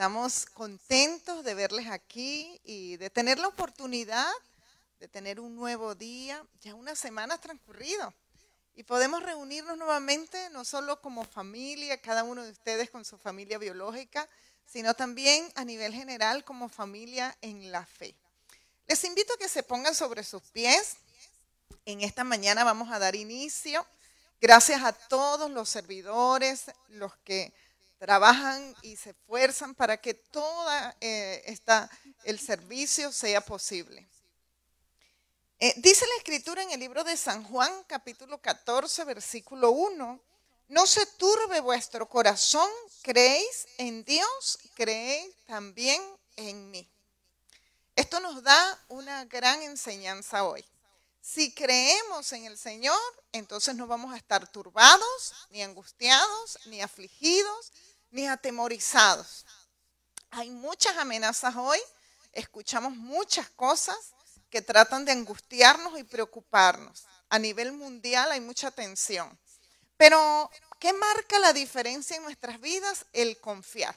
Estamos contentos de verles aquí y de tener la oportunidad de tener un nuevo día, ya unas semanas transcurrido. Y podemos reunirnos nuevamente, no solo como familia, cada uno de ustedes con su familia biológica, sino también a nivel general como familia en la fe. Les invito a que se pongan sobre sus pies. En esta mañana vamos a dar inicio. Gracias a todos los servidores, los que trabajan y se esfuerzan para que todo eh, el servicio sea posible. Eh, dice la escritura en el libro de San Juan, capítulo 14, versículo 1, no se turbe vuestro corazón, creéis en Dios, creéis también en mí. Esto nos da una gran enseñanza hoy. Si creemos en el Señor, entonces no vamos a estar turbados, ni angustiados, ni afligidos, ni atemorizados. Hay muchas amenazas hoy, escuchamos muchas cosas que tratan de angustiarnos y preocuparnos. A nivel mundial hay mucha tensión. Pero, ¿qué marca la diferencia en nuestras vidas? El confiar,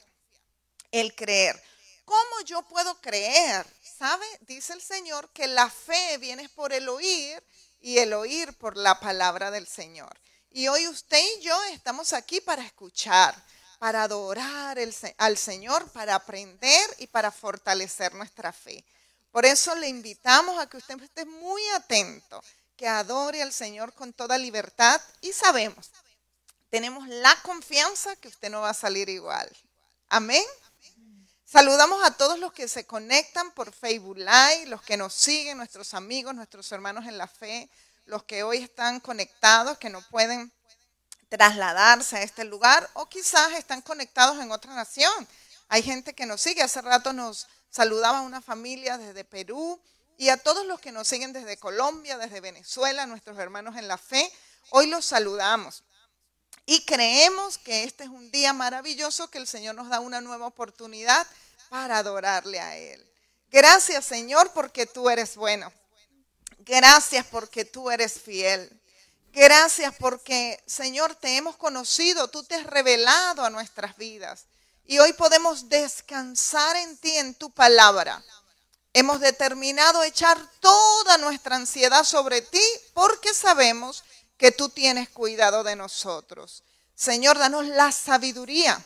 el creer. ¿Cómo yo puedo creer? ¿Sabe? Dice el Señor que la fe viene por el oír y el oír por la palabra del Señor. Y hoy usted y yo estamos aquí para escuchar, para adorar al Señor, para aprender y para fortalecer nuestra fe. Por eso le invitamos a que usted esté muy atento, que adore al Señor con toda libertad y sabemos, tenemos la confianza que usted no va a salir igual. Amén. Saludamos a todos los que se conectan por Facebook Live, los que nos siguen, nuestros amigos, nuestros hermanos en la fe, los que hoy están conectados, que no pueden trasladarse a este lugar o quizás están conectados en otra nación. Hay gente que nos sigue. Hace rato nos saludaba una familia desde Perú y a todos los que nos siguen desde Colombia, desde Venezuela, nuestros hermanos en la fe. Hoy los saludamos. Y creemos que este es un día maravilloso que el Señor nos da una nueva oportunidad para adorarle a Él. Gracias Señor porque tú eres bueno. Gracias porque tú eres fiel. Gracias porque, Señor, te hemos conocido, tú te has revelado a nuestras vidas. Y hoy podemos descansar en ti, en tu palabra. Hemos determinado echar toda nuestra ansiedad sobre ti porque sabemos que tú tienes cuidado de nosotros. Señor, danos la sabiduría,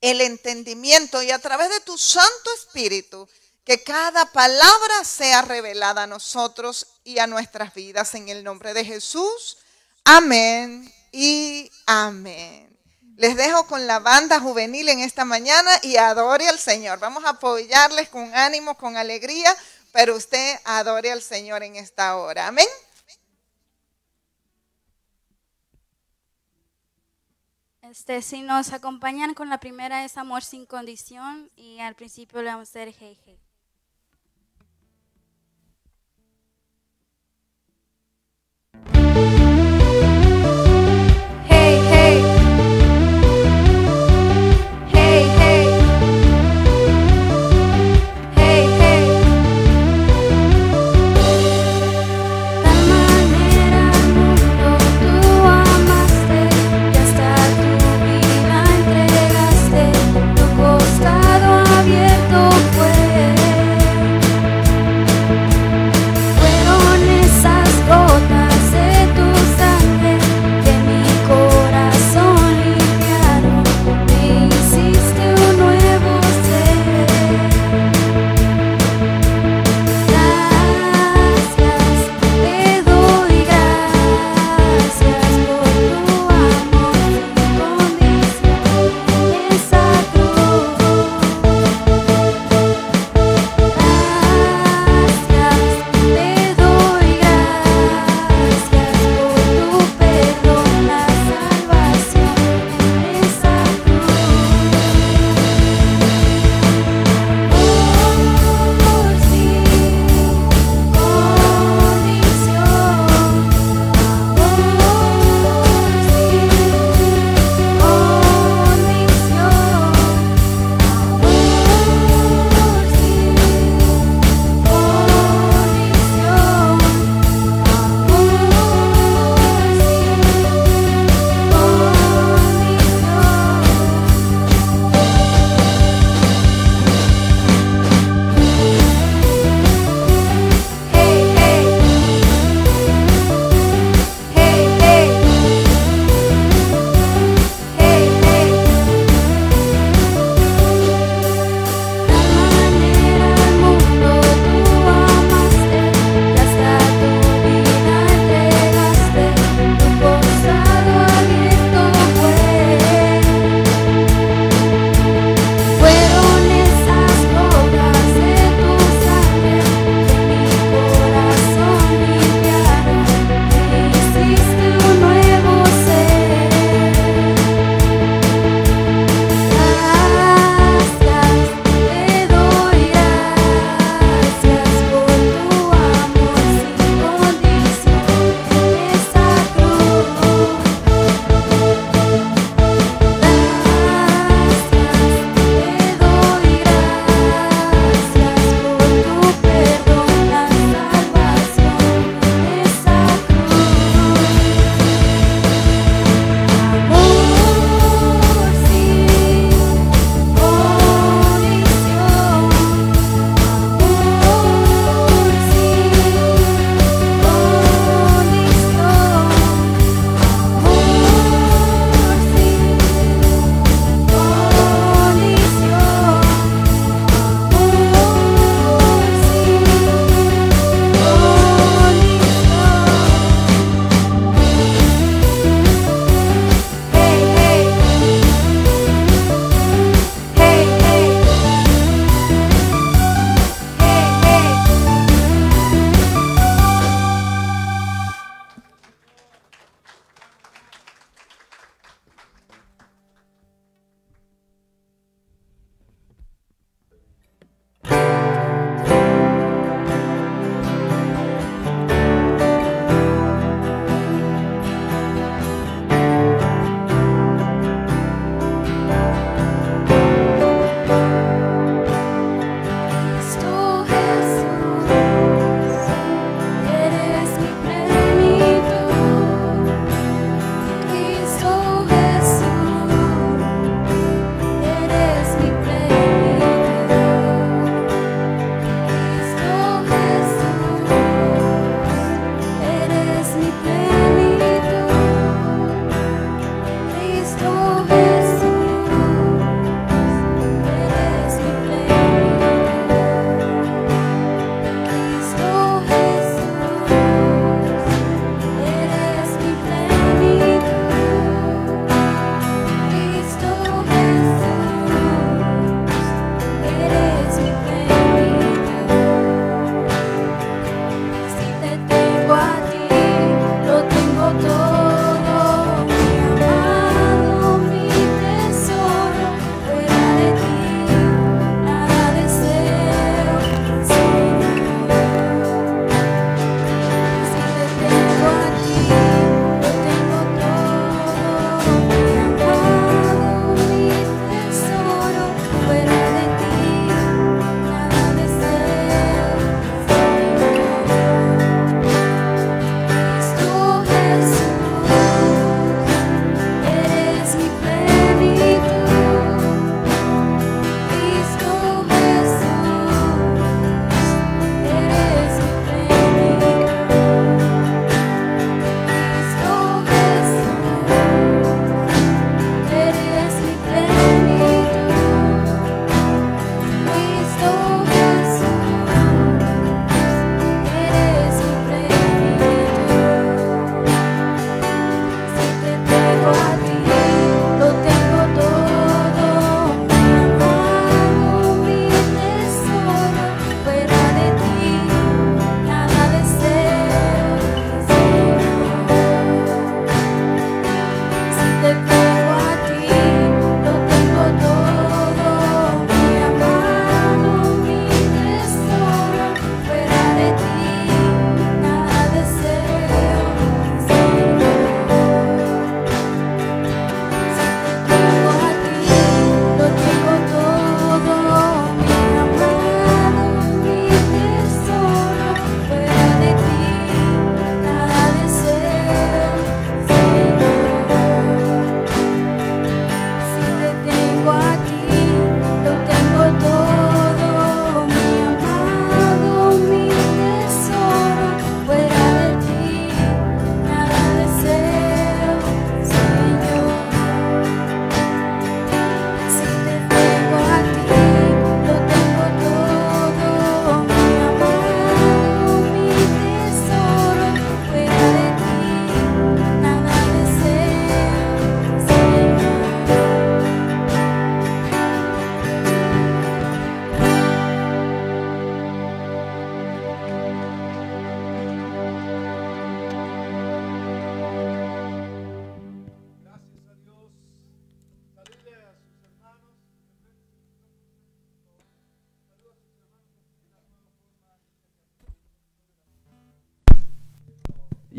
el entendimiento y a través de tu Santo Espíritu que cada palabra sea revelada a nosotros y a nuestras vidas en el nombre de Jesús. Amén y amén. Les dejo con la banda juvenil en esta mañana y adore al Señor. Vamos a apoyarles con ánimo, con alegría, pero usted adore al Señor en esta hora. Amén. Este, si nos acompañan con la primera es amor sin condición y al principio le vamos a hacer jeje.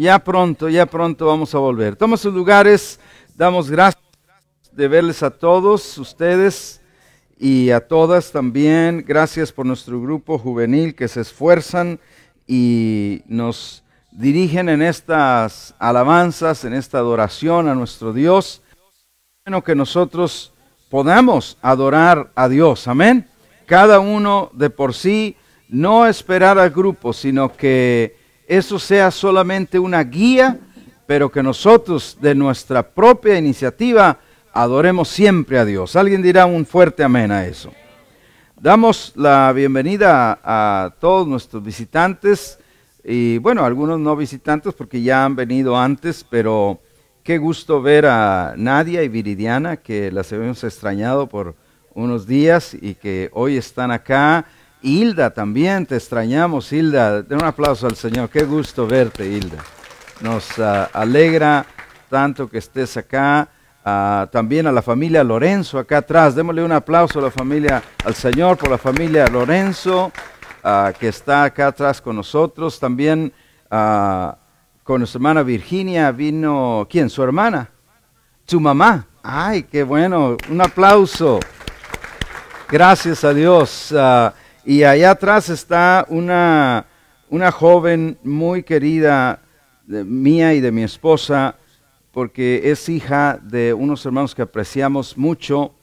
Ya pronto, ya pronto vamos a volver. Toma sus lugares, damos gracias de verles a todos ustedes y a todas también. Gracias por nuestro grupo juvenil que se esfuerzan y nos dirigen en estas alabanzas, en esta adoración a nuestro Dios. Bueno, que nosotros podamos adorar a Dios. Amén. Cada uno de por sí, no esperar al grupo, sino que eso sea solamente una guía, pero que nosotros de nuestra propia iniciativa adoremos siempre a Dios. Alguien dirá un fuerte amén a eso. Damos la bienvenida a, todos nuestros visitantes y bueno, algunos no visitantes porque ya han venido antes, pero qué gusto ver a Nadia y Viridiana, que las hemos extrañado por unos días y que hoy están acá. Hilda también, te extrañamos, Hilda. Den un aplauso al Señor. Qué gusto verte, Hilda. Nos ah, alegra tanto que estés acá. Ah, también a la familia Lorenzo acá atrás. Démosle un aplauso a la familia, al Señor por la familia Lorenzo, ah, que está acá atrás con nosotros. También con nuestra hermana Virginia vino, ¿quién? Su hermana, su mamá. Ay, qué bueno. Un aplauso. Gracias a Dios. Y allá atrás está una, una joven muy querida mía y de mi esposa, porque es hija de unos hermanos que apreciamos mucho,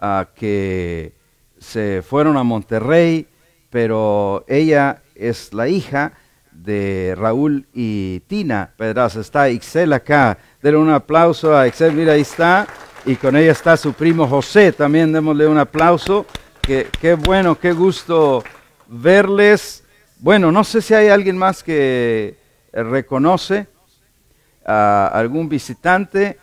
a ah, que se fueron a Monterrey, pero ella es la hija de Raúl y Tina Pedraza. Está Ixel acá. Denle un aplauso a Ixel, mira, ahí está. Y con ella está su primo José, también démosle un aplauso. Qué, bueno, qué gusto verles. Bueno, no sé si hay alguien más que eh, reconoce a algún visitante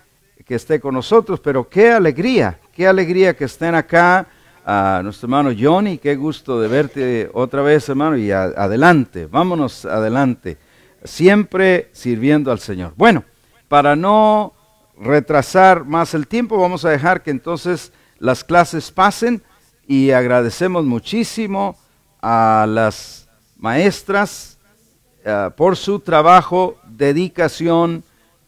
que esté con nosotros, pero qué alegría, qué alegría que estén acá. A nuestro hermano Johnny, qué gusto de verte otra vez, hermano, y adelante, vámonos adelante, siempre sirviendo al Señor. Bueno, para no retrasar más el tiempo, vamos a dejar que entonces las clases pasen y agradecemos muchísimo a las maestras eh, por su trabajo, dedicación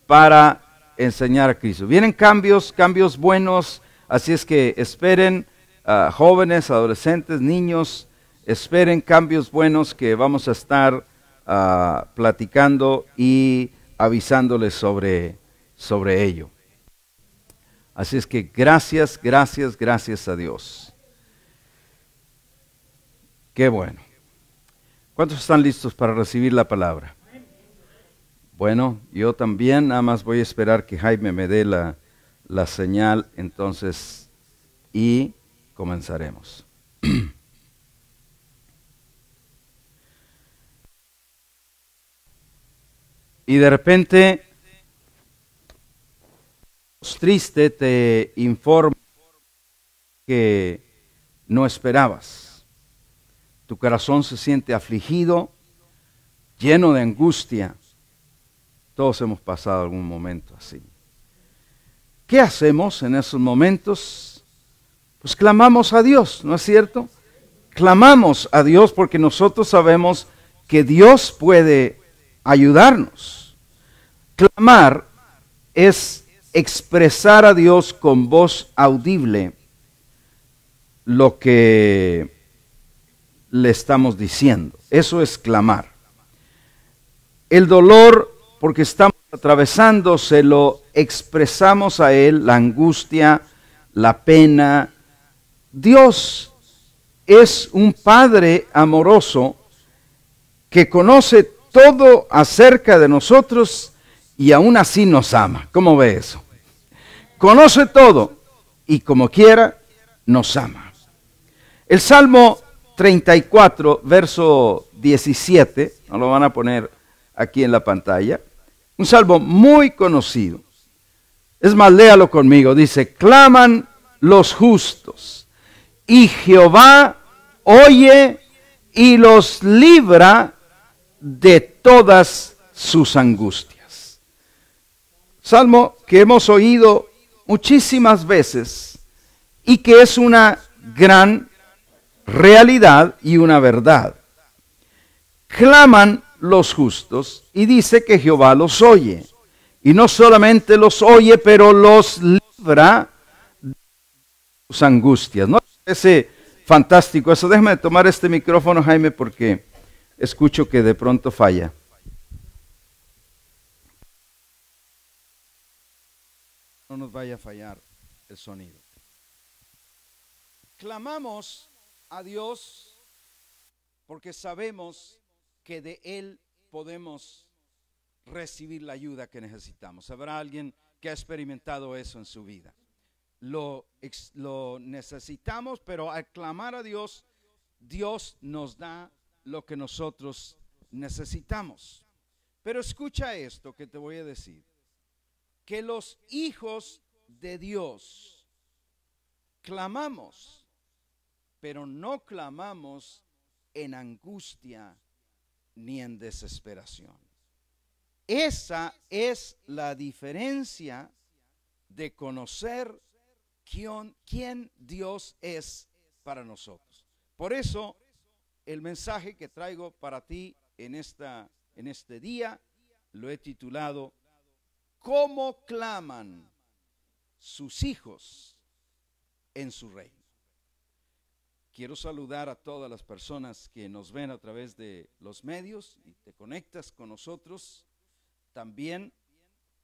para enseñar a Cristo. Vienen cambios, cambios buenos, así es que esperen ah, jóvenes, adolescentes, niños, esperen cambios buenos que vamos a estar ah, platicando y avisándoles sobre, sobre ello. Así es que gracias, gracias, gracias a Dios. Qué bueno. ¿Cuántos están listos para recibir la palabra? Bueno, yo también, nada más voy a esperar que Jaime me dé la, señal, entonces, y comenzaremos. y de repente, triste, te informo que no esperabas tu corazón se siente afligido, lleno de angustia. Todos hemos pasado algún momento así. ¿Qué hacemos en esos momentos? Pues clamamos a Dios, ¿no es cierto? Clamamos a Dios porque nosotros sabemos que Dios puede ayudarnos. Clamar es expresar a Dios con voz audible lo que le estamos diciendo. Eso es clamar. El dolor, porque estamos atravesando, se lo expresamos a Él, la angustia, la pena. Dios es un Padre amoroso que conoce todo acerca de nosotros y aún así nos ama. ¿Cómo ve eso? Conoce todo y como quiera nos ama. El Salmo 34, verso 17, no lo van a poner aquí en la pantalla, un salmo muy conocido. Es más, léalo conmigo, dice, claman los justos y Jehová oye y los libra de todas sus angustias. Salmo que hemos oído muchísimas veces y que es una gran realidad y una verdad. Claman los justos y dice que Jehová los oye. Y no solamente los oye, pero los libra de sus angustias. ¿No parece fantástico eso? Déjame tomar este micrófono, Jaime, porque escucho que de pronto falla. No nos vaya a fallar el sonido. Clamamos a Dios porque sabemos que de Él podemos recibir la ayuda que necesitamos. Habrá alguien que ha experimentado eso en su vida. Lo, lo necesitamos, pero al clamar a Dios, Dios nos da lo que nosotros necesitamos. Pero escucha esto que te voy a decir. Que los hijos de Dios clamamos pero no clamamos en angustia ni en desesperación. Esa es la diferencia de conocer quién, Dios es para nosotros. Por eso, el mensaje que traigo para ti en, esta, en este día lo he titulado ¿Cómo claman sus hijos en su reino? Quiero saludar a todas las personas que nos ven a través de los medios y te conectas con nosotros. También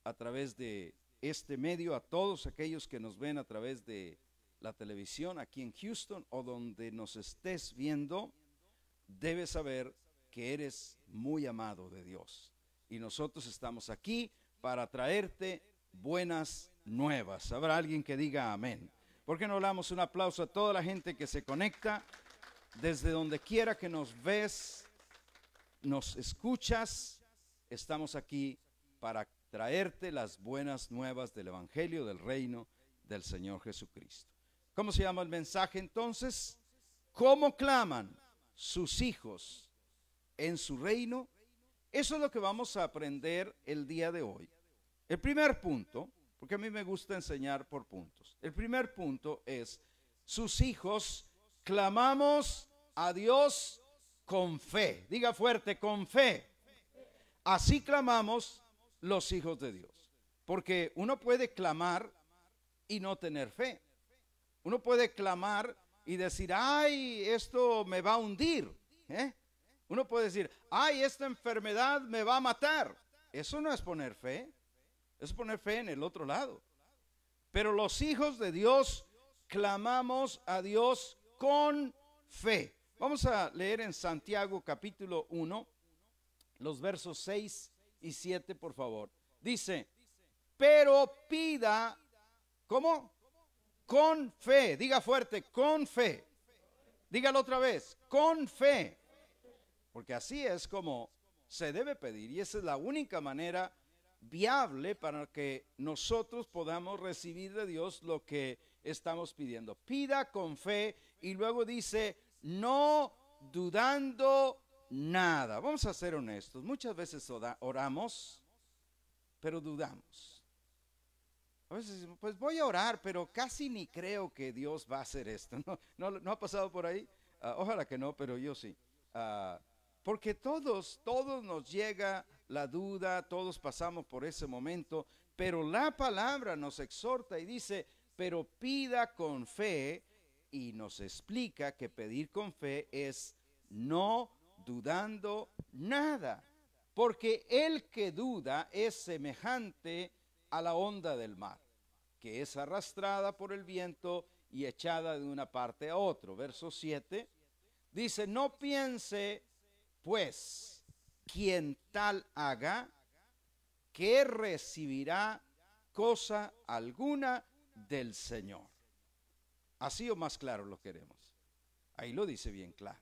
a través de este medio, a todos aquellos que nos ven a través de la televisión aquí en Houston o donde nos estés viendo, debes saber que eres muy amado de Dios. Y nosotros estamos aquí para traerte buenas nuevas. Habrá alguien que diga amén. ¿Por qué no le damos un aplauso a toda la gente que se conecta desde donde quiera que nos ves, nos escuchas? Estamos aquí para traerte las buenas nuevas del Evangelio del Reino del Señor Jesucristo. ¿Cómo se llama el mensaje entonces? ¿Cómo claman sus hijos en su reino? Eso es lo que vamos a aprender el día de hoy. El primer punto porque a mí me gusta enseñar por puntos. El primer punto es, sus hijos clamamos a Dios con fe. Diga fuerte, con fe. Así clamamos los hijos de Dios. Porque uno puede clamar y no tener fe. Uno puede clamar y decir, ay, esto me va a hundir. ¿eh? Uno puede decir, ay, esta enfermedad me va a matar. Eso no es poner fe. Es poner fe en el otro lado. Pero los hijos de Dios clamamos a Dios con fe. Vamos a leer en Santiago capítulo 1, los versos 6 y 7, por favor. Dice, pero pida, ¿cómo? Con fe, diga fuerte, con fe. Dígalo otra vez, con fe. Porque así es como se debe pedir y esa es la única manera viable para que nosotros podamos recibir de Dios lo que estamos pidiendo. Pida con fe y luego dice, no dudando nada. Vamos a ser honestos. Muchas veces oramos, pero dudamos. A veces, pues voy a orar, pero casi ni creo que Dios va a hacer esto. ¿No, ha pasado por ahí? Ah, ojalá que no, pero yo sí. Ah, porque todos, todos nos llega la duda, todos pasamos por ese momento, pero la palabra nos exhorta y dice, pero pida con fe y nos explica que pedir con fe es no dudando nada, porque el que duda es semejante a la onda del mar, que es arrastrada por el viento y echada de una parte a otro. Verso 7 dice, no piense pues quien tal haga, que recibirá cosa alguna del Señor. Así o más claro lo queremos. Ahí lo dice bien claro.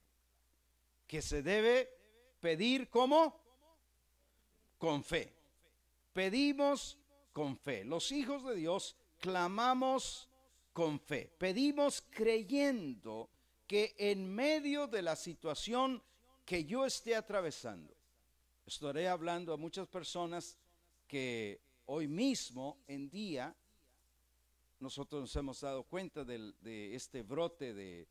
Que se debe pedir como con fe. Pedimos con fe. Los hijos de Dios clamamos con fe. Pedimos creyendo que en medio de la situación que yo esté atravesando, Estaré hablando a muchas personas que hoy mismo en día nosotros nos hemos dado cuenta de, este brote de,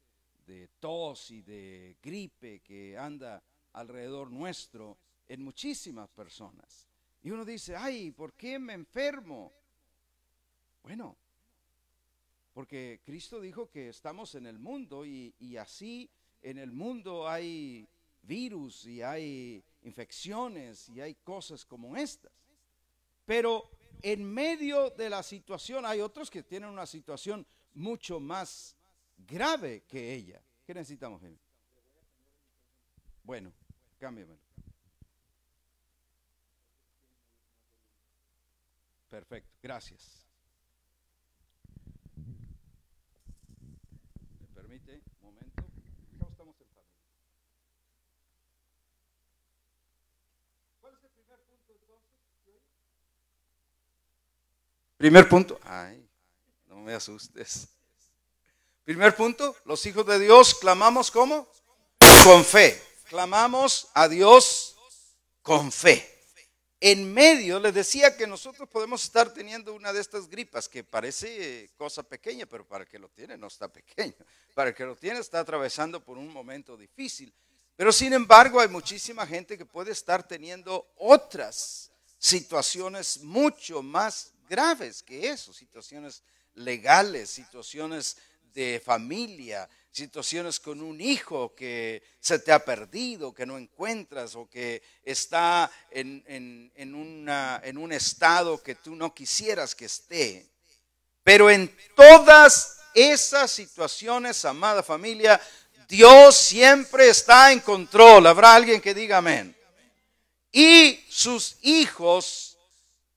tos y de gripe que anda alrededor nuestro en muchísimas personas. Y uno dice, ay, ¿por qué me enfermo? Bueno, porque Cristo dijo que estamos en el mundo y así en el mundo hay virus y hay infecciones y hay cosas como estas. Pero en medio de la situación hay otros que tienen una situación mucho más grave que ella. ¿Qué necesitamos, Jimmy? Bueno, cámbiamelo. Perfecto, gracias. ¿Me permite? Primer punto, ay, no me asustes. Primer punto, los hijos de Dios clamamos como? Con fe. Clamamos a Dios con fe. En medio les decía que nosotros podemos estar teniendo una de estas gripas que parece eh, cosa pequeña, pero para el que lo tiene no está pequeño. Para el que lo tiene está atravesando por un momento difícil. Pero sin embargo hay muchísima gente que puede estar teniendo otras situaciones mucho más graves que eso, situaciones legales, situaciones de familia, situaciones con un hijo que se te ha perdido, que no encuentras o que está en, una, en un estado que tú no quisieras que esté. Pero en todas esas situaciones, amada familia, Dios siempre está en control. Habrá alguien que diga amén. Y sus hijos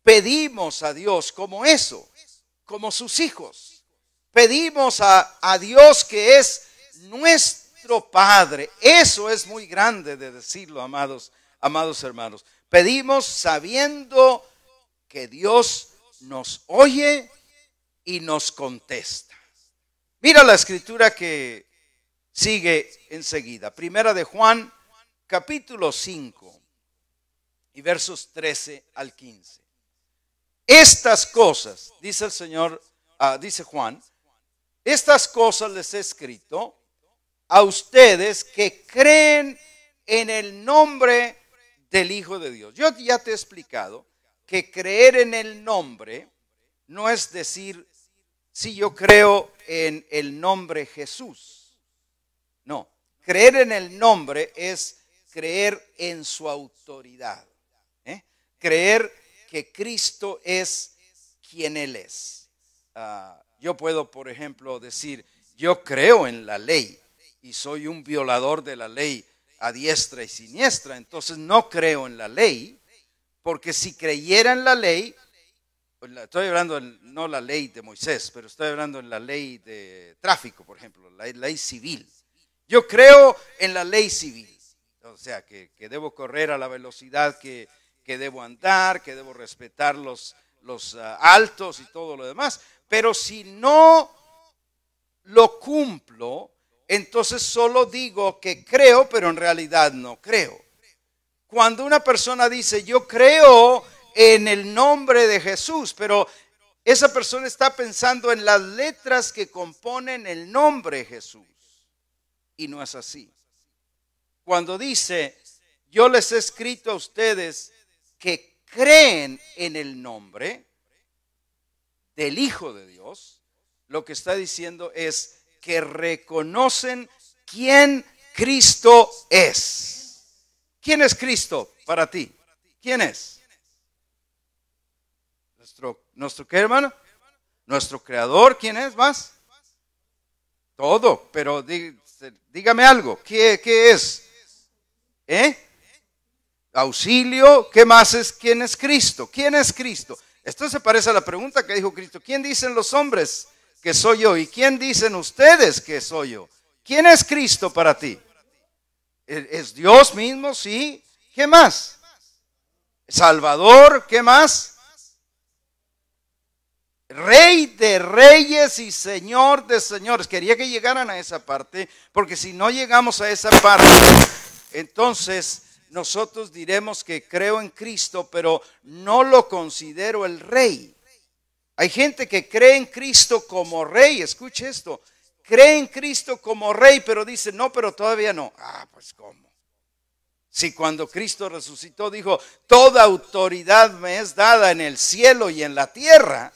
pedimos a Dios como eso, como sus hijos. Pedimos a, Dios que es nuestro Padre. Eso es muy grande de decirlo, amados, amados hermanos. Pedimos sabiendo que Dios nos oye y nos contesta. Mira la escritura que sigue enseguida. Primera de Juan, capítulo 5 y versos 13 al 15. Estas cosas, dice el Señor, ah, dice Juan, estas cosas les he escrito a ustedes que creen en el nombre del Hijo de Dios. Yo ya te he explicado que creer en el nombre no es decir si yo creo en el nombre Jesús. No, creer en el nombre es creer en su autoridad. ¿eh? Creer que Cristo es quien Él es. Ah, yo puedo, por ejemplo, decir, yo creo en la ley y soy un violador de la ley a diestra y siniestra, entonces no creo en la ley, porque si creyera en la ley, estoy hablando no la ley de Moisés, pero estoy hablando en la ley de tráfico, por ejemplo, la ley civil. Yo creo en la ley civil, o sea, que debo correr a la velocidad que, que debo andar, que debo respetar los, ah, altos y todo lo demás. Pero si no lo cumplo, entonces solo digo que creo, pero en realidad no creo. Cuando una persona dice, yo creo en el nombre de Jesús, pero esa persona está pensando en las letras que componen el nombre Jesús. Y no es así. Cuando dice, yo les he escrito a ustedes que creen en el nombre del Hijo de Dios, lo que está diciendo es que reconocen quién Cristo es. ¿Quién es Cristo para ti? ¿Quién es? Nuestro, nuestro qué hermano? Nuestro creador, ¿quién es más? Todo, pero dígame algo, ¿qué, es? ¿Eh? auxilio. ¿Qué más es? ¿Quién es Cristo? ¿Quién es Cristo? Esto se parece a la pregunta que dijo Cristo. ¿Quién dicen los hombres que soy yo? ¿Y quién dicen ustedes que soy yo? ¿Quién es Cristo para ti? ¿Es Dios mismo? Sí. ¿Qué más? Salvador, ¿qué más? Rey de reyes y Señor de señores. Quería que llegaran a esa parte, porque si no llegamos a esa parte, entonces nosotros diremos que creo en Cristo, pero no lo considero el rey. Hay gente que cree en Cristo como rey, escuche esto, cree en Cristo como rey, pero dice, no, pero todavía no. Ah, pues cómo. Si cuando Cristo resucitó dijo, toda autoridad me es dada en el cielo y en la tierra,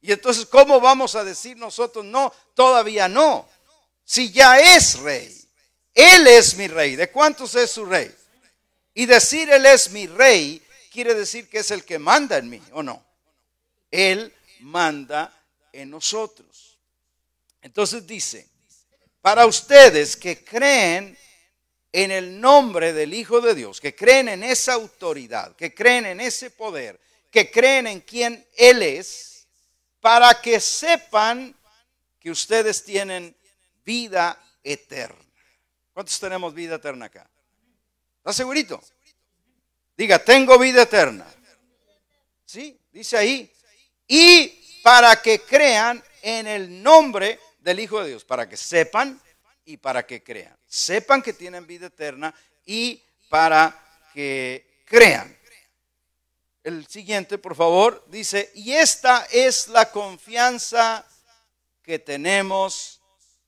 y entonces, ¿cómo vamos a decir nosotros no? Todavía no. Si ya es rey. Él es mi rey. ¿De cuántos es su rey? Y decir Él es mi rey quiere decir que es el que manda en mí, ¿o no? Él manda en nosotros. Entonces dice, para ustedes que creen en el nombre del Hijo de Dios, que creen en esa autoridad, que creen en ese poder, que creen en quien Él es, para que sepan que ustedes tienen vida eterna. ¿Cuántos tenemos vida eterna acá? ¿Está segurito? Diga, tengo vida eterna. ¿Sí? Dice ahí. Y para que crean en el nombre del Hijo de Dios, para que sepan y para que crean. Sepan que tienen vida eterna y para que crean. El siguiente, por favor, dice, y esta es la confianza que tenemos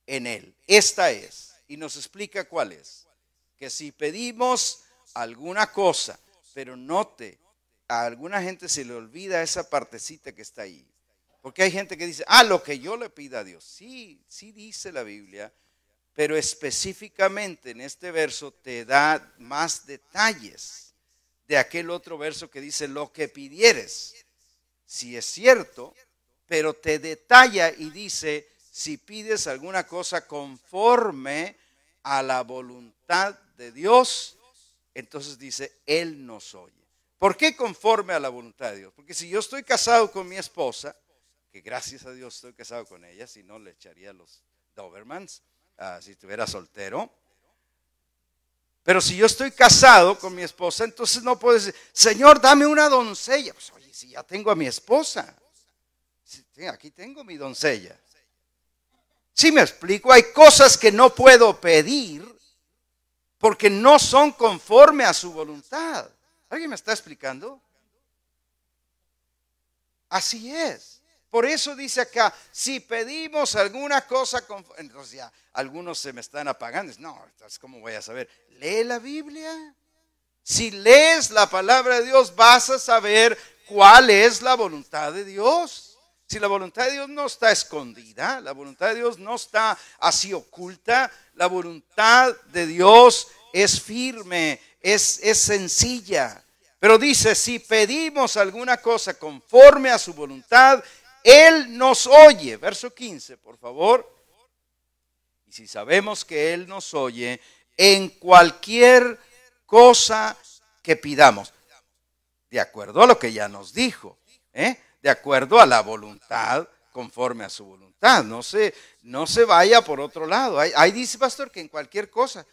en Él. Esta es. Y nos explica cuál es que si pedimos alguna cosa, pero note, a alguna gente se le olvida esa partecita que está ahí. Porque hay gente que dice, ah, lo que yo le pida a Dios. Sí, sí dice la Biblia, pero específicamente en este verso te da más detalles de aquel otro verso que dice, lo que pidieres. Si sí, es cierto, pero te detalla y dice, si pides alguna cosa conforme a la voluntad de Dios, entonces dice, Él nos oye. ¿Por qué conforme a la voluntad de Dios? Porque si yo estoy casado con mi esposa, que gracias a Dios estoy casado con ella, si no le echaría los Dobermans, ah, si estuviera soltero. Pero si yo estoy casado con mi esposa, entonces no puedo decir, Señor, dame una doncella. Pues oye, si ya tengo a mi esposa, aquí tengo mi doncella. Si me explico, hay cosas que no puedo pedir porque no son conforme a su voluntad. ¿Alguien me está explicando? Así es. Por eso dice acá, si pedimos alguna cosa, entonces algunos se me están apagando. No, entonces ¿cómo voy a saber? Lee la Biblia. Si lees la palabra de Dios, vas a saber cuál es la voluntad de Dios. Si la voluntad de Dios no está escondida, la voluntad de Dios no está así oculta, la voluntad de Dios es firme, es, sencilla. Pero dice, si pedimos alguna cosa conforme a su voluntad, Él nos oye. Verso 15, por favor. Y si sabemos que Él nos oye en cualquier cosa que pidamos, de acuerdo a lo que ya nos dijo, ¿eh? de acuerdo a la voluntad, conforme a su voluntad. No se, no se vaya por otro lado. ahí dice, pastor, que en cualquier cosa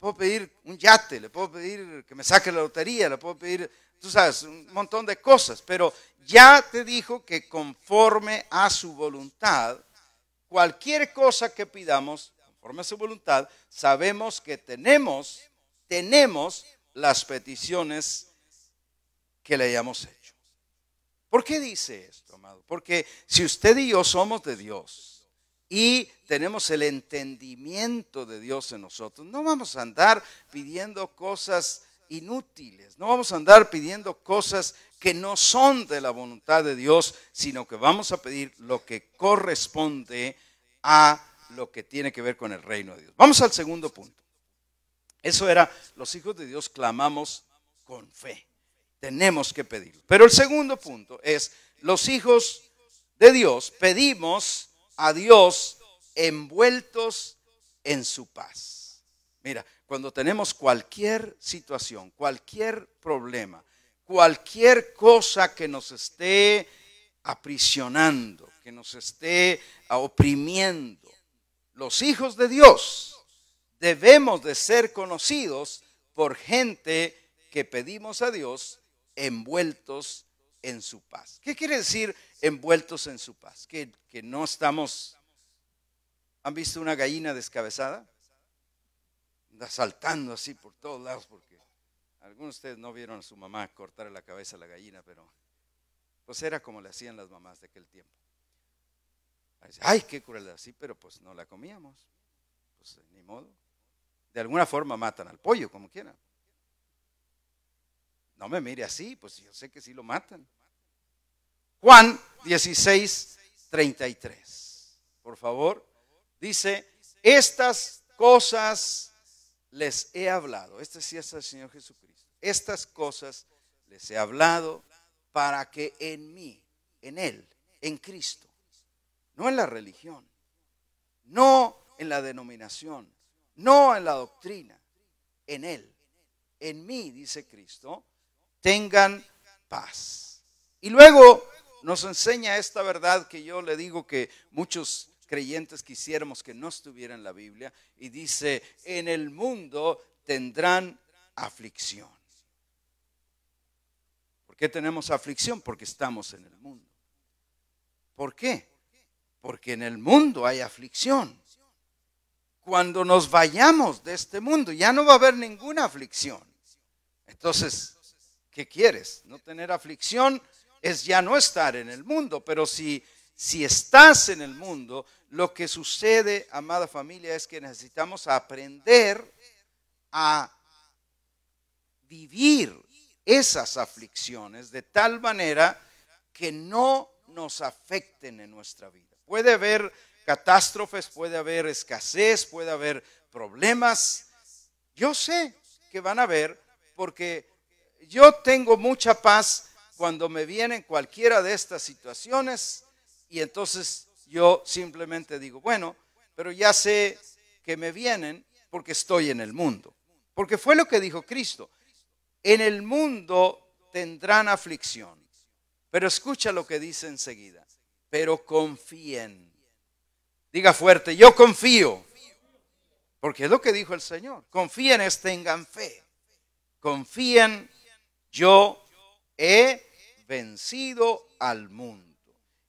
puedo pedir un yate, le puedo pedir que me saque la lotería, le puedo pedir, tú sabes, un montón de cosas, pero ya te dijo que conforme a su voluntad, cualquier cosa que pidamos, conforme a su voluntad, sabemos que tenemos, tenemos las peticiones que le hayamos hecho. ¿Por qué dice esto, amado? Porque si usted y yo somos de Dios, y tenemos el entendimiento de Dios en nosotros. No vamos a andar pidiendo cosas inútiles, no vamos a andar pidiendo cosas que no son de la voluntad de Dios, sino que vamos a pedir lo que corresponde a lo que tiene que ver con el reino de Dios. Vamos al segundo punto. Eso era, los hijos de Dios clamamos con fe. Tenemos que pedirlo. Pero el segundo punto es, los hijos de Dios pedimos a Dios envueltos en su paz. Mira, cuando tenemos cualquier situación, cualquier problema, cualquier cosa que nos esté aprisionando, que nos esté oprimiendo, los hijos de Dios debemos de ser conocidos por gente que pedimos a Dios envueltos en en su paz. ¿Qué quiere decir envueltos en su paz? Que, no estamos... ¿Han visto una gallina descabezada? Anda saltando así por todos lados porque algunos de ustedes no vieron a su mamá cortar la cabeza a la gallina, pero pues era como le hacían las mamás de aquel tiempo. Ay, qué crueldad, sí, pero pues no la comíamos. Pues ni modo. De alguna forma matan al pollo, como quieran. No me mire así, pues yo sé que sí lo matan. Juan 16, 33. Por favor, dice, estas cosas les he hablado. Este sí es el Señor Jesucristo. Estas cosas les he hablado para que en mí, en Él, en Cristo, no en la religión, no en la denominación, no en la doctrina, en Él, en mí, dice Cristo, tengan paz. Y luego nos enseña esta verdad que yo le digo que muchos creyentes quisiéramos que no estuviera en la Biblia y dice, en el mundo tendrán aflicción. ¿Por qué tenemos aflicción? Porque estamos en el mundo. ¿Por qué? Porque en el mundo hay aflicción. Cuando nos vayamos de este mundo ya no va a haber ninguna aflicción. Entonces, quieres? No tener aflicción es ya no estar en el mundo, pero si, si estás en el mundo, lo que sucede, amada familia, es que necesitamos aprender a vivir esas aflicciones de tal manera que no nos afecten en nuestra vida. Puede haber catástrofes, puede haber escasez, puede haber problemas. Yo sé que van a haber porque yo tengo mucha paz cuando me vienen cualquiera de estas situaciones y entonces yo simplemente digo, bueno, pero ya sé que me vienen porque estoy en el mundo. Porque fue lo que dijo Cristo. En el mundo tendrán aflicción. Pero escucha lo que dice enseguida. Pero confíen. Diga fuerte, yo confío. Porque es lo que dijo el Señor. Confíen, es tengan fe. Confíen yo he vencido al mundo.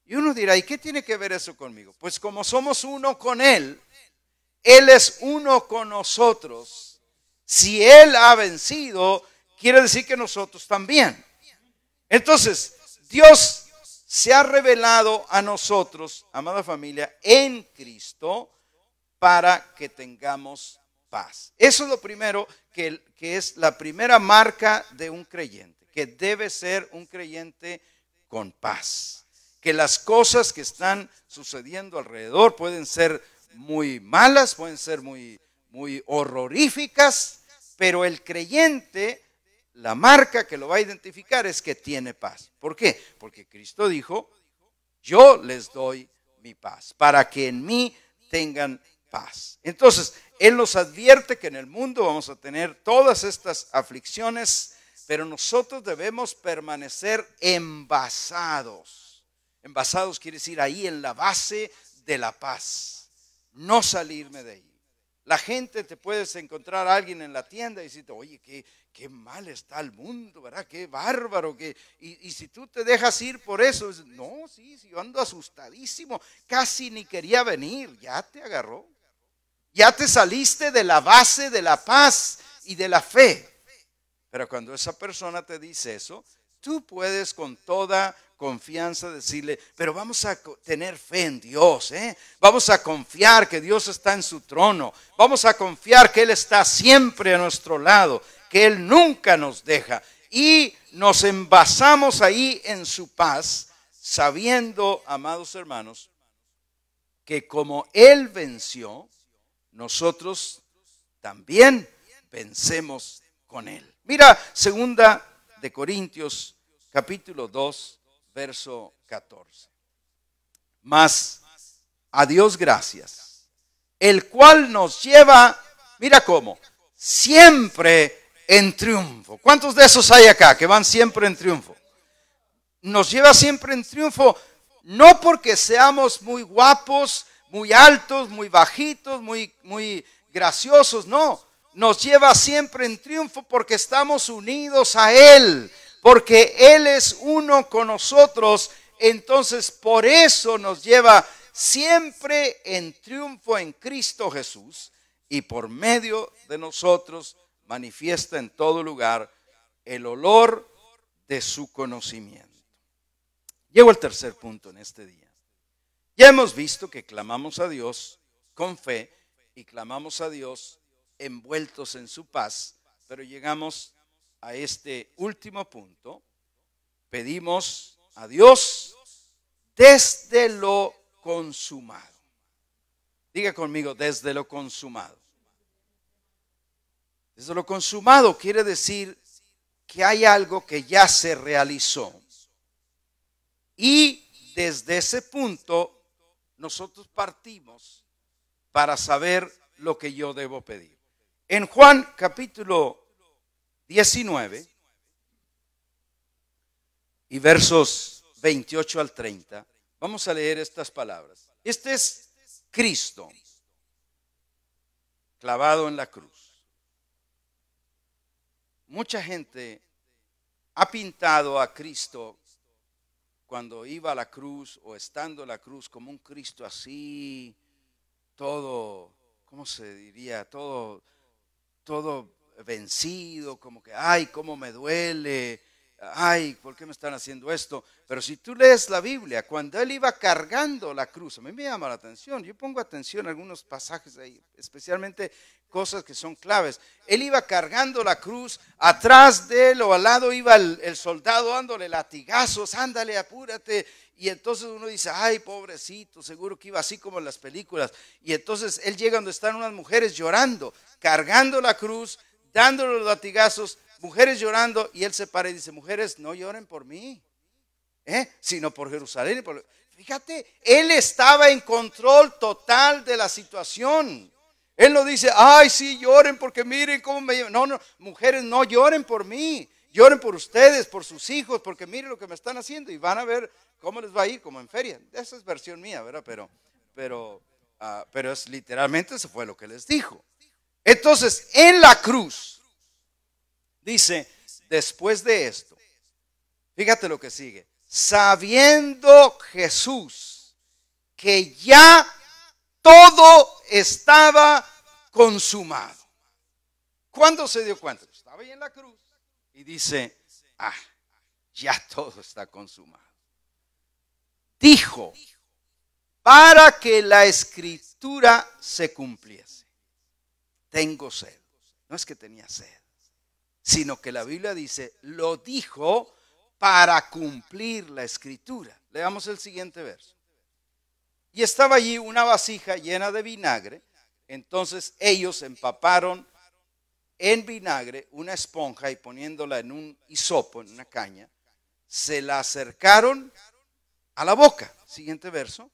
Y uno dirá, ¿y qué tiene que ver eso conmigo? Pues como somos uno con Él, Él es uno con nosotros. Si Él ha vencido, quiere decir que nosotros también. Entonces, Dios se ha revelado a nosotros, amada familia, en Cristo, para que tengamos paz. Eso es lo primero que, que es la primera marca de un creyente, que debe ser un creyente con paz. Que las cosas que están sucediendo alrededor pueden ser muy malas, pueden ser muy, muy horroríficas, pero el creyente, la marca que lo va a identificar es que tiene paz. ¿Por qué? Porque Cristo dijo, yo les doy mi paz, para que en mí tengan paz. Entonces, él nos advierte que en el mundo vamos a tener todas estas aflicciones, pero nosotros debemos permanecer envasados. Envasados quiere decir ahí en la base de la paz, no salirme de ahí. La gente te puedes encontrar a alguien en la tienda y decirte, oye, qué, mal está el mundo, ¿verdad? Qué bárbaro. Y, si tú te dejas ir por eso, no, sí, yo ando asustadísimo, casi ni quería venir, ya te agarró. Ya te saliste de la base de la paz y de la fe. Pero cuando esa persona te dice eso, tú puedes con toda confianza decirle, pero vamos a tener fe en Dios, ¿eh? vamos a confiar que Dios está en su trono, vamos a confiar que Él está siempre a nuestro lado, que Él nunca nos deja. Y nos envasamos ahí en su paz, sabiendo, amados hermanos, que como Él venció, nosotros también pensemos con él. Mira, segunda de Corintios capítulo 2, verso 14. Mas a Dios gracias, el cual nos lleva, mira cómo, siempre en triunfo. ¿Cuántos de esos hay acá que van siempre en triunfo? Nos lleva siempre en triunfo, no porque seamos muy guapos, muy altos, muy bajitos, muy, muy graciosos, no. Nos lleva siempre en triunfo porque estamos unidos a Él, porque Él es uno con nosotros. Entonces, por eso nos lleva siempre en triunfo en Cristo Jesús y por medio de nosotros manifiesta en todo lugar el olor de su conocimiento. Llego al tercer punto en este día. Ya hemos visto que clamamos a Dios con fe y clamamos a Dios envueltos en su paz, pero llegamos a este último punto. Pedimos a Dios desde lo consumado. Diga conmigo, desde lo consumado. Desde lo consumado quiere decir que hay algo que ya se realizó. Y desde ese punto nosotros partimos para saber lo que yo debo pedir. En Juan capítulo 19 y versos 28 al 30, vamos a leer estas palabras. Este es Cristo clavado en la cruz. Mucha gente ha pintado a Cristo cuando iba a la cruz o estando en la cruz como un Cristo así, todo, ¿cómo se diría? Todo, todo vencido, como que, ay, cómo me duele, ay, ¿por qué me están haciendo esto? Pero si tú lees la Biblia, cuando él iba cargando la cruz, a mí me llama la atención, yo pongo atención a algunos pasajes ahí, especialmente cosas que son claves. Él iba cargando la cruz, atrás de él o al lado iba el, el soldado dándole latigazos, ándale, apúrate. Y entonces uno dice, ay, pobrecito, seguro que iba así como en las películas. Y entonces él llega donde están unas mujeres llorando, cargando la cruz, dándole los latigazos, mujeres llorando y él se para y dice, mujeres, no lloren por mí, ¿eh? sino por Jerusalén. Fíjate, él estaba en control total de la situación. Él no dice, ay, sí, lloren porque miren cómo me... No, no, mujeres, no lloren por mí, lloren por ustedes, por sus hijos, porque miren lo que me están haciendo y van a ver cómo les va a ir, como en feria. Esa es versión mía, ¿verdad? Pero, pero, ah, pero es literalmente eso fue lo que les dijo. Entonces, en la cruz, Dice, después de esto, fíjate lo que sigue, sabiendo Jesús que ya todo estaba consumado. ¿Cuándo se dio cuenta? Estaba ahí en la cruz y dice, ah, ya todo está consumado. Dijo, para que la escritura se cumpliese, tengo sed. No es que tenía sed sino que la Biblia dice, lo dijo para cumplir la escritura. Leamos el siguiente verso. Y estaba allí una vasija llena de vinagre, entonces ellos empaparon en vinagre una esponja y poniéndola en un hisopo, en una caña, se la acercaron a la boca. Siguiente verso.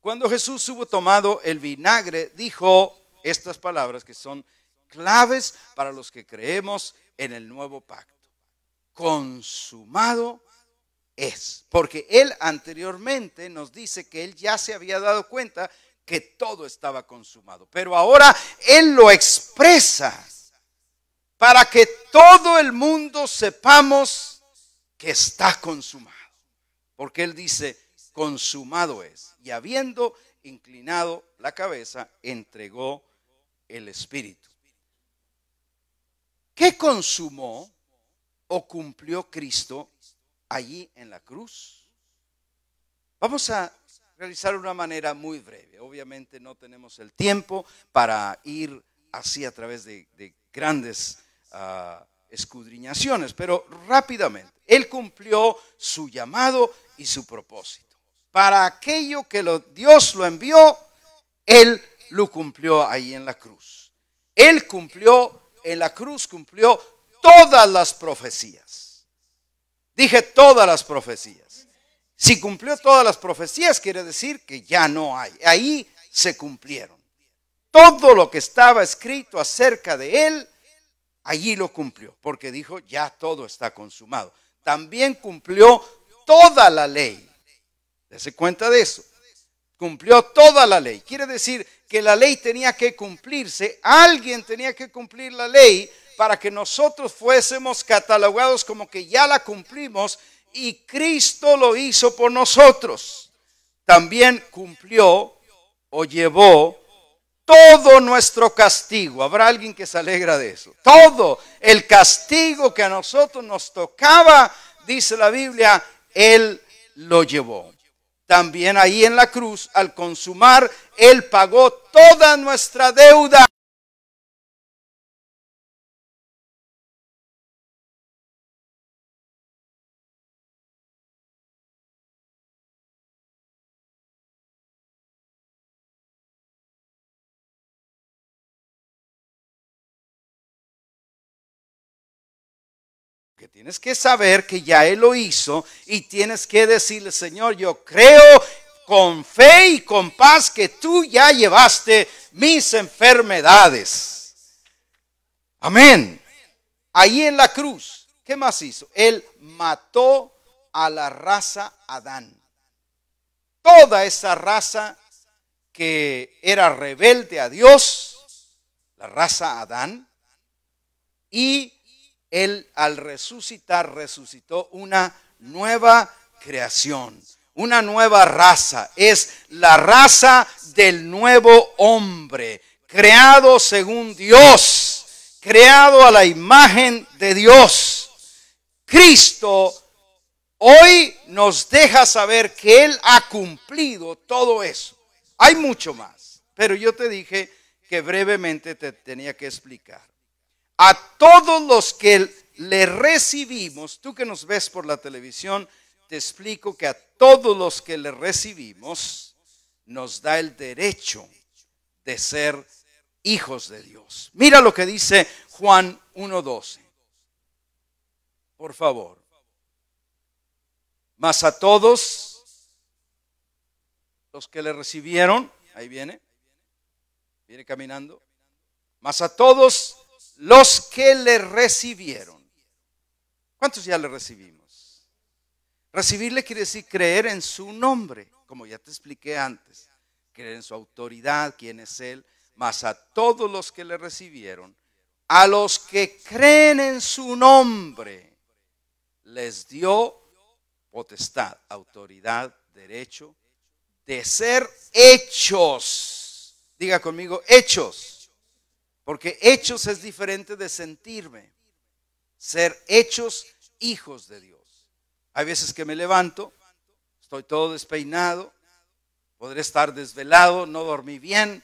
Cuando Jesús hubo tomado el vinagre, dijo estas palabras que son claves para los que creemos en el nuevo pacto. Consumado es, porque él anteriormente nos dice que él ya se había dado cuenta que todo estaba consumado, pero ahora él lo expresa para que todo el mundo sepamos que está consumado, porque él dice, consumado es, y habiendo inclinado la cabeza, entregó el espíritu. ¿Qué consumó o cumplió Cristo allí en la cruz? Vamos a realizar una manera muy breve. Obviamente no tenemos el tiempo para ir así a través de, grandes ah, escudriñaciones, pero rápidamente. Él cumplió su llamado y su propósito. Para aquello que Dios lo envió, Él lo cumplió ahí en la cruz. Él cumplió en la cruz cumplió todas las profecías. Dije todas las profecías. Si cumplió todas las profecías, quiere decir que ya no hay. Ahí se cumplieron. Todo lo que estaba escrito acerca de él, allí lo cumplió, porque dijo, ya todo está consumado. También cumplió toda la ley. Dese cuenta de eso. Cumplió toda la ley. Quiere decir, que la ley tenía que cumplirse, alguien tenía que cumplir la ley para que nosotros fuésemos catalogados como que ya la cumplimos y Cristo lo hizo por nosotros. También cumplió o llevó todo nuestro castigo. Habrá alguien que se alegra de eso. Todo el castigo que a nosotros nos tocaba, dice la Biblia, Él lo llevó. También ahí en la cruz, al consumar, Él pagó toda nuestra deuda. tienes que saber que ya Él lo hizo y tienes que decirle, Señor, yo creo con fe y con paz que tú ya llevaste mis enfermedades. Amén. Ahí en la cruz, ¿qué más hizo? Él mató a la raza Adán. Toda esa raza que era rebelde a Dios, la raza Adán, y él al resucitar resucitó una nueva creación, una nueva raza. Es la raza del nuevo hombre, creado según Dios, creado a la imagen de Dios. Cristo hoy nos deja saber que Él ha cumplido todo eso. Hay mucho más, pero yo te dije que brevemente te tenía que explicar a todos los que le recibimos, tú que nos ves por la televisión, te explico que a todos los que le recibimos nos da el derecho de ser hijos de Dios. Mira lo que dice Juan 1.12. Por favor. Mas a todos los que le recibieron, ahí viene, viene caminando, mas a todos los que le recibieron. ¿Cuántos ya le recibimos? Recibirle quiere decir creer en su nombre, como ya te expliqué antes, creer en su autoridad, quién es Él, mas a todos los que le recibieron, a los que creen en su nombre, les dio potestad, autoridad, derecho de ser hechos. Diga conmigo, hechos porque hechos es diferente de sentirme. Ser hechos hijos de Dios. Hay veces que me levanto, estoy todo despeinado, podré estar desvelado, no dormí bien,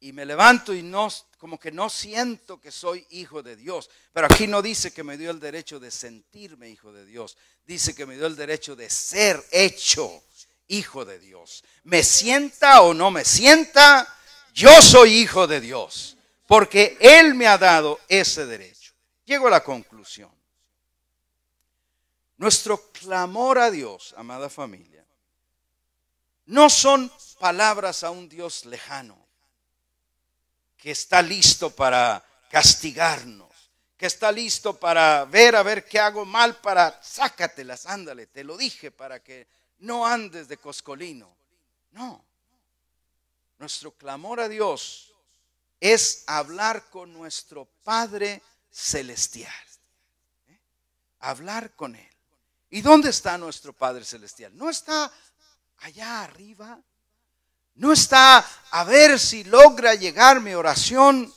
y me levanto y no, como que no siento que soy hijo de Dios. Pero aquí no dice que me dio el derecho de sentirme hijo de Dios, dice que me dio el derecho de ser hecho hijo de Dios. Me sienta o no me sienta, yo soy hijo de Dios porque Él me ha dado ese derecho. Llego a la conclusión. Nuestro clamor a Dios, amada familia, no son palabras a un Dios lejano, que está listo para castigarnos, que está listo para ver a ver qué hago mal, para sácatelas, ándale, te lo dije, para que no andes de coscolino. No, nuestro clamor a Dios es hablar con nuestro Padre Celestial. ¿Eh? Hablar con Él. ¿Y dónde está nuestro Padre Celestial? No está allá arriba. No está a ver si logra llegar mi oración.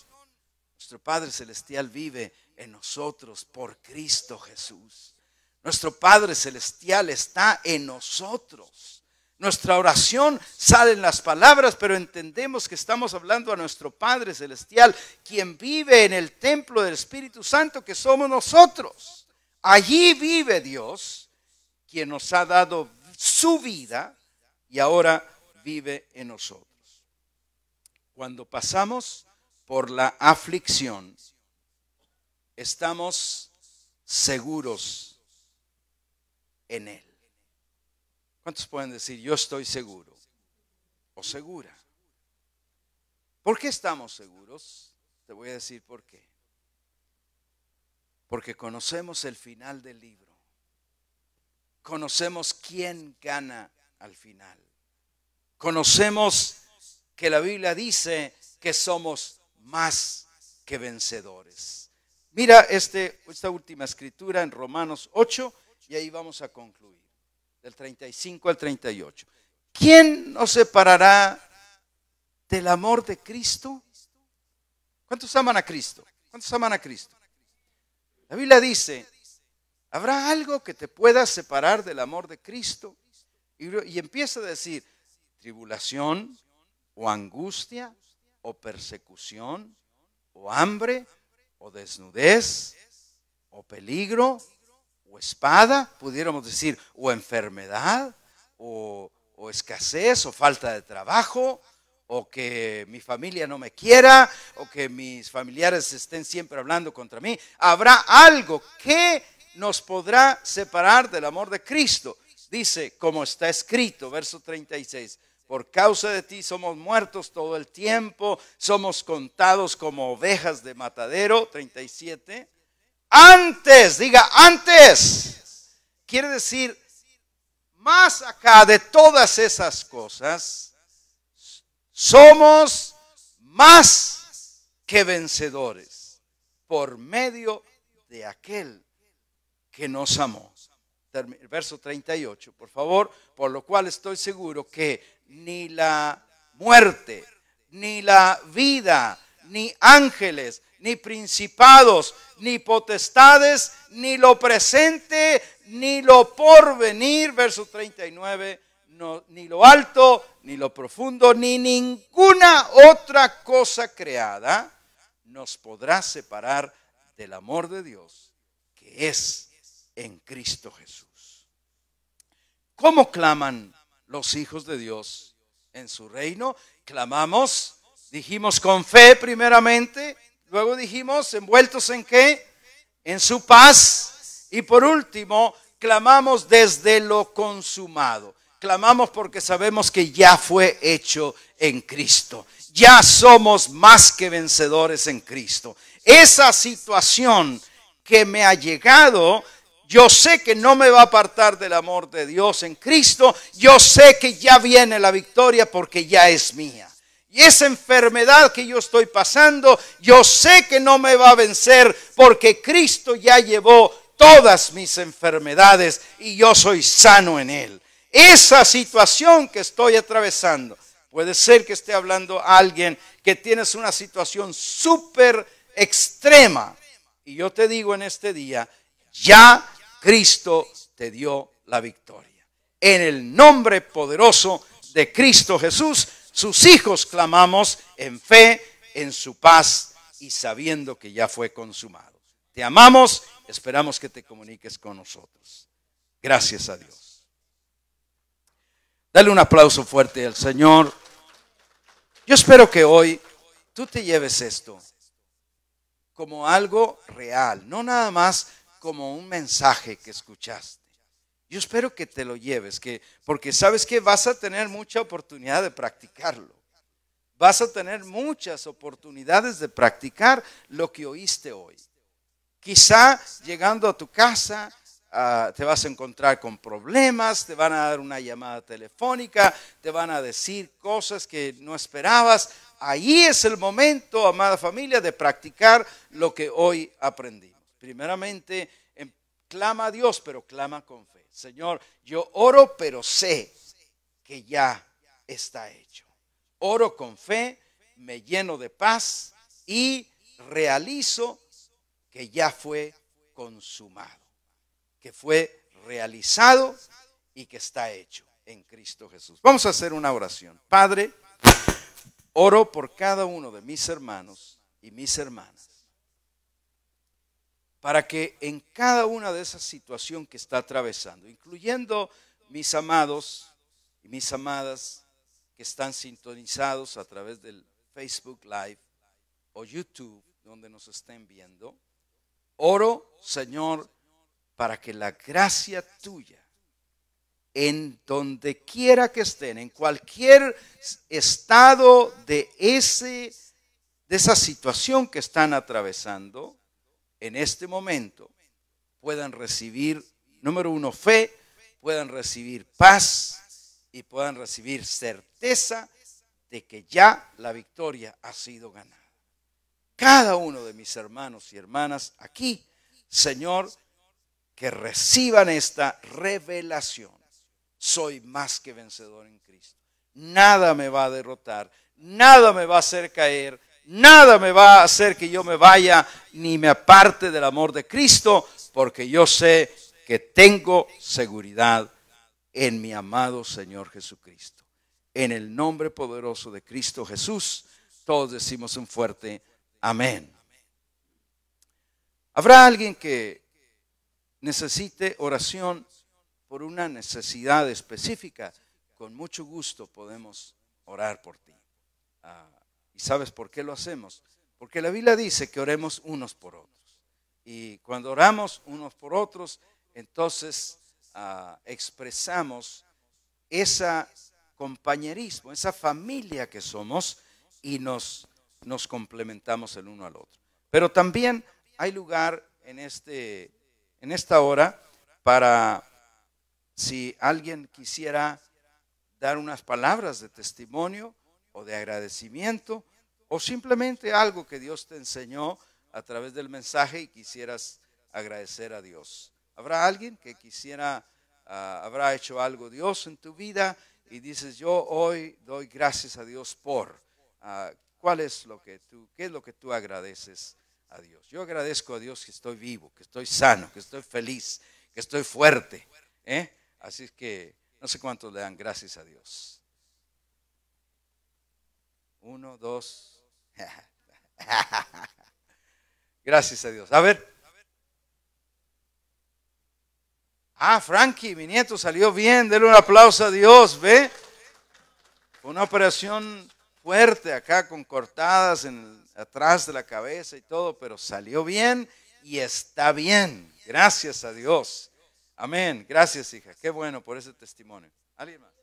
Nuestro Padre Celestial vive en nosotros por Cristo Jesús. Nuestro Padre Celestial está en nosotros. Nuestra oración sale en las palabras, pero entendemos que estamos hablando a nuestro Padre Celestial, quien vive en el templo del Espíritu Santo, que somos nosotros. Allí vive Dios, quien nos ha dado su vida y ahora vive en nosotros. Cuando pasamos por la aflicción, estamos seguros en Él. ¿Cuántos pueden decir, yo estoy seguro o segura? ¿Por qué estamos seguros? Te voy a decir por qué. Porque conocemos el final del libro. Conocemos quién gana al final. Conocemos que la Biblia dice que somos más que vencedores. Mira este, esta última escritura en Romanos 8 y ahí vamos a concluir del 35 al 38. ¿Quién nos separará del amor de Cristo? ¿Cuántos aman a Cristo? ¿Cuántos aman a Cristo? La Biblia dice, ¿habrá algo que te pueda separar del amor de Cristo? Y, y empieza a decir, tribulación o angustia o persecución o hambre o desnudez o peligro o espada, pudiéramos decir, o enfermedad, o, escasez, o falta de trabajo, o que mi familia no me quiera, o que mis familiares estén siempre hablando contra mí. Habrá algo que nos podrá separar del amor de Cristo. Dice, como está escrito, verso 36, por causa de ti somos muertos todo el tiempo, somos contados como ovejas de matadero, 37. Antes, diga antes. Quiere decir, más acá de todas esas cosas, somos más que vencedores por medio de aquel que nos amó. Verso 38, por favor, por lo cual estoy seguro que ni la muerte, ni la vida, ni ángeles, ni principados, ni potestades, ni lo presente, ni lo porvenir, verso 39, ni lo alto, ni lo profundo, ni ninguna otra cosa creada nos podrá separar del amor de Dios que es en Cristo Jesús. ¿Cómo claman los hijos de Dios en su reino? Clamamos, dijimos con fe primeramente, Luego dijimos, envueltos en qué? En su paz. Y por último, clamamos desde lo consumado. Clamamos porque sabemos que ya fue hecho en Cristo. Ya somos más que vencedores en Cristo. Esa situación que me ha llegado yo sé que no me va a apartar del amor de Dios en Cristo. Yo sé que ya viene la victoria porque ya es mía. Y esa enfermedad que yo estoy pasando, yo sé que no me va a vencer porque Cristo ya llevó todas mis enfermedades y yo soy sano en Él. Esa situación que estoy atravesando, puede ser que esté hablando alguien que tienes una situación súper extrema. Y yo te digo en este día, ya Cristo te dio la victoria. En el nombre poderoso de Cristo Jesús sus hijos clamamos en fe, en su paz y sabiendo que ya fue consumado. Te amamos, esperamos que te comuniques con nosotros. Gracias a Dios. Dale un aplauso fuerte al Señor. Yo espero que hoy tú te lleves esto como algo real, no nada más como un mensaje que escuchaste. Yo espero que te lo lleves, que, porque sabes que vas a tener mucha oportunidad de practicarlo. Vas a tener muchas oportunidades de practicar lo que oíste hoy. Quizá llegando a tu casa ah, te vas a encontrar con problemas, te van a dar una llamada telefónica, te van a decir cosas que no esperabas. Ahí es el momento, amada familia, de practicar lo que hoy aprendimos. Primeramente, clama a Dios, pero clama con fe. Señor, yo oro, pero sé que ya está hecho. Oro con fe, me lleno de paz y realizo que ya fue consumado, que fue realizado y que está hecho en Cristo Jesús. Vamos a hacer una oración. Padre, oro por cada uno de mis hermanos y mis hermanas para que en cada una de esas situaciones que está atravesando, incluyendo mis amados y mis amadas que están sintonizados a través del Facebook Live o YouTube, donde nos estén viendo, oro, Señor, para que la gracia tuya, en donde quiera que estén, en cualquier estado de, ese, de esa situación que están atravesando, en este momento puedan recibir, número uno, fe, puedan recibir paz y puedan recibir certeza de que ya la victoria ha sido ganada. Cada uno de mis hermanos y hermanas aquí, Señor, que reciban esta revelación. Soy más que vencedor en Cristo. Nada me va a derrotar, nada me va a hacer caer Nada me va a hacer que yo me vaya ni me aparte del amor de Cristo, porque yo sé que tengo seguridad en mi amado Señor Jesucristo. En el nombre poderoso de Cristo Jesús, todos decimos un fuerte amén. ¿Habrá alguien que necesite oración por una necesidad específica? Con mucho gusto podemos orar por ti. Ah. ¿Y sabes por qué lo hacemos? Porque la Biblia dice que oremos unos por otros. Y cuando oramos unos por otros, entonces ah, expresamos ese compañerismo, esa familia que somos y nos, nos complementamos el uno al otro. Pero también hay lugar en, este, en esta hora para si alguien quisiera dar unas palabras de testimonio o de agradecimiento o simplemente algo que Dios te enseñó a través del mensaje y quisieras agradecer a Dios. ¿Habrá alguien que quisiera, ah, habrá hecho algo Dios en tu vida y dices, yo hoy doy gracias a Dios por? Ah, ¿Cuál es lo que tú, qué es lo que tú agradeces a Dios? Yo agradezco a Dios que estoy vivo, que estoy sano, que estoy feliz, que estoy fuerte. ¿eh? Así es que no sé cuántos le dan gracias a Dios. Uno, dos. Gracias a Dios. A ver. Ah, Frankie, mi nieto salió bien. Dele un aplauso a Dios, ve. Una operación fuerte acá con cortadas en atrás de la cabeza y todo, pero salió bien y está bien. Gracias a Dios. Amén. Gracias, hija. Qué bueno por ese testimonio. ¿Alguien más?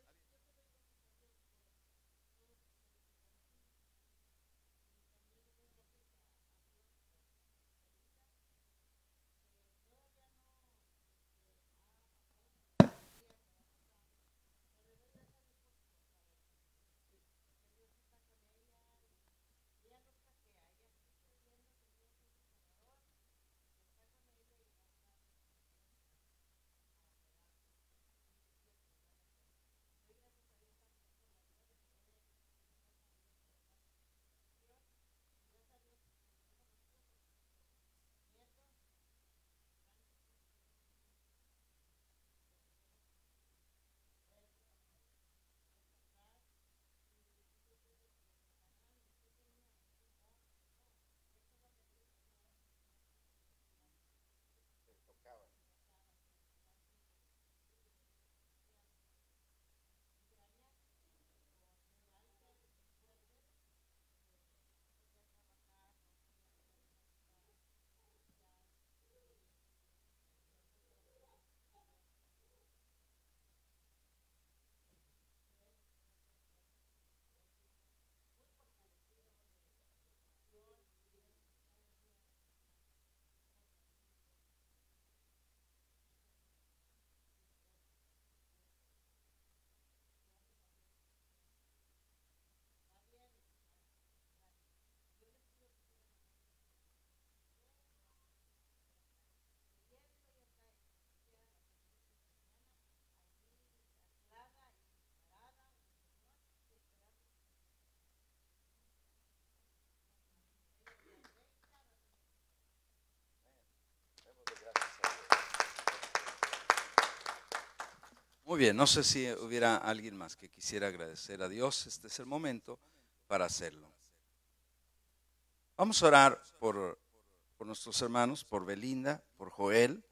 Muy bien, no sé si hubiera alguien más que quisiera agradecer a Dios. Este es el momento para hacerlo. Vamos a orar por, nuestros hermanos, por Belinda, por Joel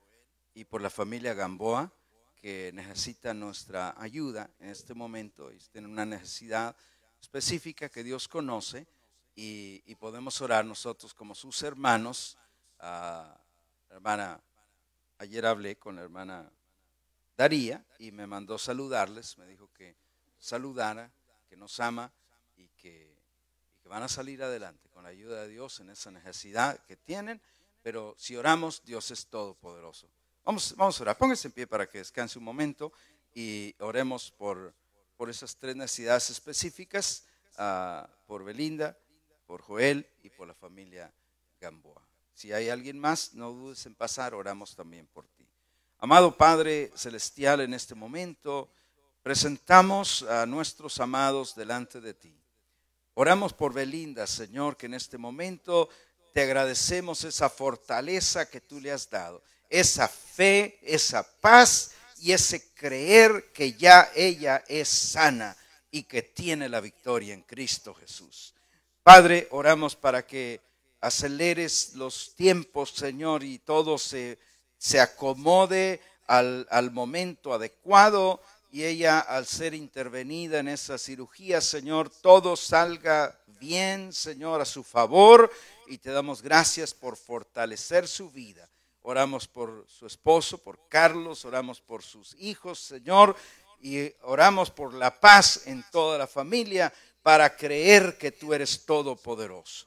y por la familia Gamboa que necesita nuestra ayuda en este momento y tienen una necesidad específica que Dios conoce y, podemos orar nosotros como sus hermanos. Ah, hermana, ayer hablé con la hermana daría y me mandó saludarles, me dijo que saludara, que nos ama y que, van a salir adelante con la ayuda de Dios en esa necesidad que tienen, pero si oramos, Dios es todopoderoso. Vamos, vamos a orar, póngase en pie para que descanse un momento y oremos por, por esas tres necesidades específicas, ah, por Belinda, por Joel y por la familia Gamboa. Si hay alguien más, no dudes en pasar, oramos también por ti. Amado Padre Celestial, en este momento presentamos a nuestros amados delante de ti. Oramos por Belinda, Señor, que en este momento te agradecemos esa fortaleza que tú le has dado, esa fe, esa paz y ese creer que ya ella es sana y que tiene la victoria en Cristo Jesús. Padre, oramos para que aceleres los tiempos, Señor, y todo se se acomode al, momento adecuado y ella al ser intervenida en esa cirugía, Señor, todo salga bien, Señor, a su favor y te damos gracias por fortalecer su vida. Oramos por su esposo, por Carlos, oramos por sus hijos, Señor, y oramos por la paz en toda la familia para creer que tú eres todopoderoso.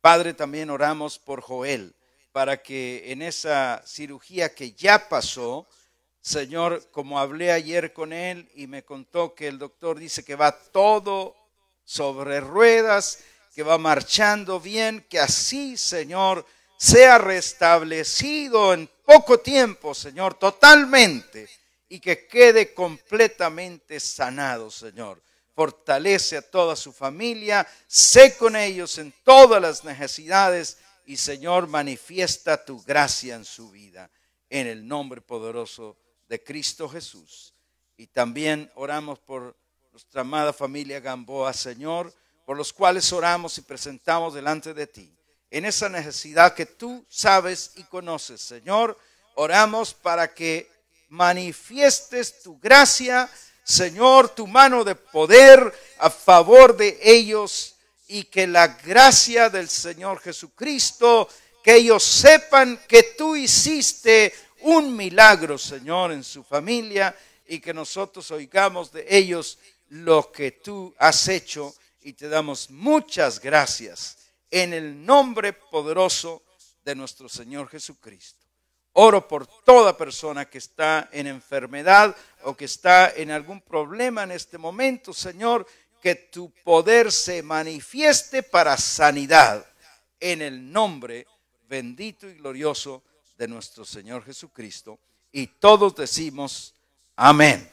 Padre, también oramos por Joel para que en esa cirugía que ya pasó, Señor, como hablé ayer con él y me contó que el doctor dice que va todo sobre ruedas, que va marchando bien, que así, Señor, sea restablecido en poco tiempo, Señor, totalmente, y que quede completamente sanado, Señor. Fortalece a toda su familia, sé con ellos en todas las necesidades y Señor, manifiesta tu gracia en su vida, en el nombre poderoso de Cristo Jesús. Y también oramos por nuestra amada familia Gamboa, Señor, por los cuales oramos y presentamos delante de ti. En esa necesidad que tú sabes y conoces, Señor, oramos para que manifiestes tu gracia, Señor, tu mano de poder a favor de ellos y que la gracia del Señor Jesucristo, que ellos sepan que tú hiciste un milagro, Señor, en su familia y que nosotros oigamos de ellos lo que tú has hecho y te damos muchas gracias en el nombre poderoso de nuestro Señor Jesucristo. Oro por toda persona que está en enfermedad o que está en algún problema en este momento, Señor, que tu poder se manifieste para sanidad en el nombre bendito y glorioso de nuestro Señor Jesucristo. Y todos decimos amén.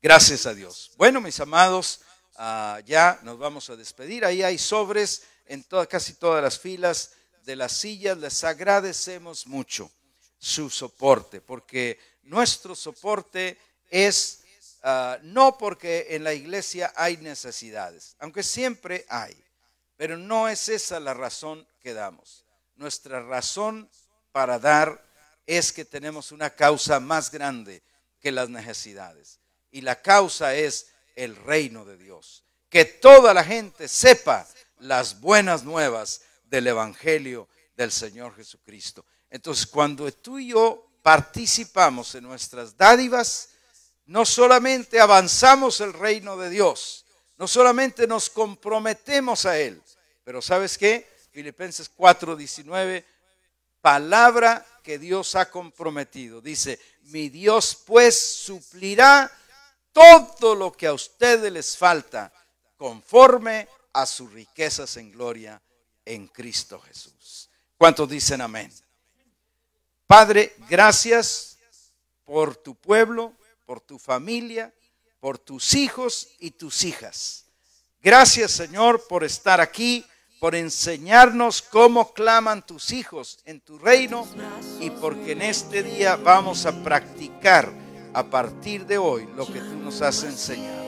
Gracias a Dios. Bueno, mis amados, ah, ya nos vamos a despedir. Ahí hay sobres en casi todas las filas de las sillas. Les agradecemos mucho su soporte, porque nuestro soporte es Ah, no porque en la iglesia hay necesidades, aunque siempre hay, pero no es esa la razón que damos. Nuestra razón para dar es que tenemos una causa más grande que las necesidades. Y la causa es el reino de Dios. Que toda la gente sepa las buenas nuevas del Evangelio del Señor Jesucristo. Entonces, cuando tú y yo participamos en nuestras dádivas, no solamente avanzamos el reino de Dios, no solamente nos comprometemos a Él, pero ¿sabes qué? Filipenses 4:19, palabra que Dios ha comprometido. Dice, mi Dios pues suplirá todo lo que a ustedes les falta, conforme a sus riquezas en gloria en Cristo Jesús. ¿Cuántos dicen amén? Padre, gracias por tu pueblo, por tu familia, por tus hijos y tus hijas. Gracias Señor por estar aquí, por enseñarnos cómo claman tus hijos en tu reino y porque en este día vamos a practicar a partir de hoy lo que tú nos has enseñado.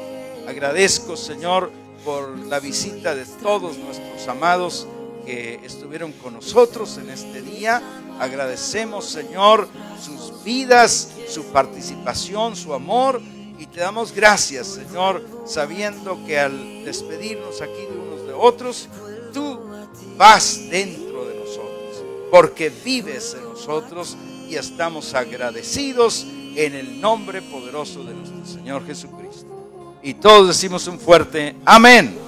Agradezco Señor por la visita de todos nuestros amados que estuvieron con nosotros en este día. Agradecemos Señor sus vidas su participación, su amor. Y te damos gracias, Señor, sabiendo que al despedirnos aquí de unos de otros, tú vas dentro de nosotros, porque vives en nosotros y estamos agradecidos en el nombre poderoso de nuestro Señor Jesucristo. Y todos decimos un fuerte amén.